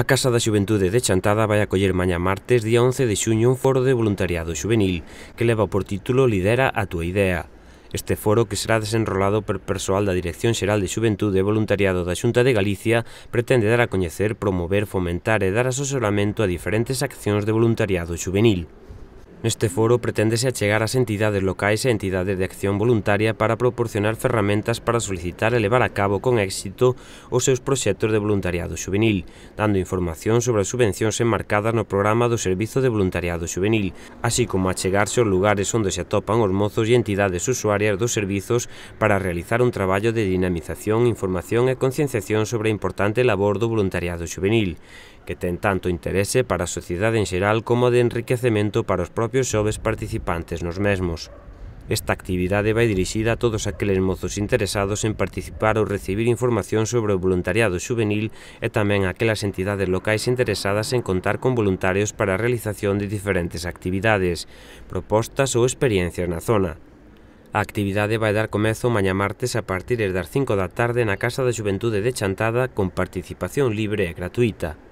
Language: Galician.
A Casa da Xuventude de Chantada vai acoller mañá martes, día 11 de xuño, un foro de voluntariado xuvenil que leva por título Lidera a túa idea. Este foro, que será desenrolado por persoal da Dirección Xeral de Xuventude e Voluntariado da Xunta de Galicia, pretende dar a coñecer, promover, fomentar e dar asesoramento a diferentes accións de voluntariado xuvenil. Neste foro preténdese achegar ás entidades locais e entidades de acción voluntaria para proporcionar ferramentas para solicitar e levar a cabo con éxito os seus proxectos de voluntariado juvenil, dando información sobre as subvencións enmarcadas no programa do Servizo de Voluntariado Juvenil, así como achegarse aos lugares onde se atopan os mozos e entidades usuarias dos servizos para realizar un traballo de dinamización, información e concienciación sobre a importante labor do voluntariado juvenil, que ten tanto interese para a sociedade en xeral como de enriquecemento para os propios propios xoves participantes nos mesmos. Esta actividade vai dirixida a todos aqueles mozos interesados en participar ou recibir información sobre o voluntariado juvenil e tamén a aquelas entidades locais interesadas en contar con voluntarios para a realización de diferentes actividades, propostas ou experiencias na zona. A actividade vai dar comezo maña martes a partir das 5 da tarde na Casa da Xuventude de Chantada con participación libre e gratuita.